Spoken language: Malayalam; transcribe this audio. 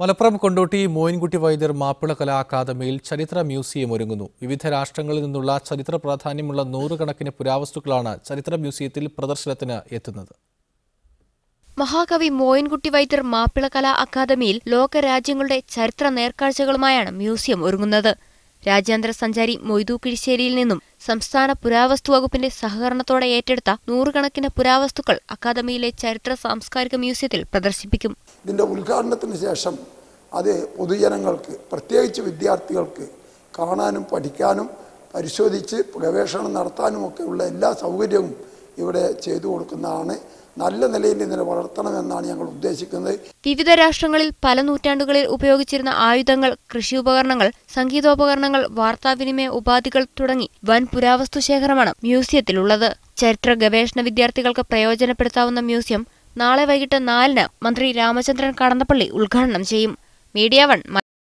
മലപ്പുറം കൊണ്ടോട്ടി മോയിൻകുട്ടി വൈദ്യർ മാപ്പിള കലാ അക്കാദമിയിൽ ചരിത്ര മ്യൂസിയം ഒരുങ്ങുന്നു വിവിധ രാഷ്ട്രങ്ങളിൽ നിന്നുള്ള ചരിത്ര പ്രാധാന്യമുള്ള നൂറുകണക്കിന് പുരാവസ്തുക്കളാണ് ചരിത്ര മ്യൂസിയത്തിൽ പ്രദർശനത്തിന് എത്തുന്നത് മഹാകവി മോയിൻകുട്ടി വൈദ്യർ മാപ്പിള കലാ അക്കാദമിയിൽ ലോകരാജ്യങ്ങളുടെ ചരിത്ര നേർക്കാഴ്ചകളുമായാണ് മ്യൂസിയം ഒരുങ്ങുന്നത് രാജ്യാന്തര സഞ്ചാരി മൊയ്തു കിഴിശ്ശേരിയിൽ നിന്നും സംസ്ഥാന പുരാവസ്തു വകുപ്പിന്റെ സഹകരണത്തോടെ ഏറ്റെടുത്ത നൂറുകണക്കിന് പുരാവസ്തുക്കൾ അക്കാദമിയിലെ ചരിത്ര സാംസ്കാരിക മ്യൂസിയത്തിൽ പ്രദർശിപ്പിക്കും ഇതിന്റെ ഉദ്ഘാടനത്തിന് ശേഷം അത് പൊതുജനങ്ങൾക്ക് പ്രത്യേകിച്ച് വിദ്യാർത്ഥികൾക്ക് കാണാനും പഠിക്കാനും പരിശോധിച്ച് ഗവേഷണം ഒക്കെയുള്ള എല്ലാ സൗകര്യവും ഇവിടെ ചെയ്തു കൊടുക്കുന്നതാണ് നല്ല നിലയിൽ ഇതിനെ വളർത്തണമെന്നാണ് ഞങ്ങൾ ഉദ്ദേശിക്കുന്നത് വിവിധ രാഷ്ട്രങ്ങളിൽ പല നൂറ്റാണ്ടുകളിൽ ഉപയോഗിച്ചിരുന്ന ആയുധങ്ങൾ കൃഷി ഉപകരണങ്ങൾ സംഗീതോപകരണങ്ങൾ വാർത്താവിനിമയ ഉപാധികൾ തുടങ്ങി വൻ പുരാവസ്തു ശേഖരമാണ് മ്യൂസിയത്തിലുള്ളത് ചരിത്ര ഗവേഷണ വിദ്യാർത്ഥികൾക്ക് പ്രയോജനപ്പെടുത്താവുന്ന മ്യൂസിയം നാളെ വൈകിട്ട് നാലിന് മന്ത്രി രാമചന്ദ്രൻ കടന്നപ്പള്ളി ഉദ്ഘാടനം ചെയ്യും മീഡിയ വൺ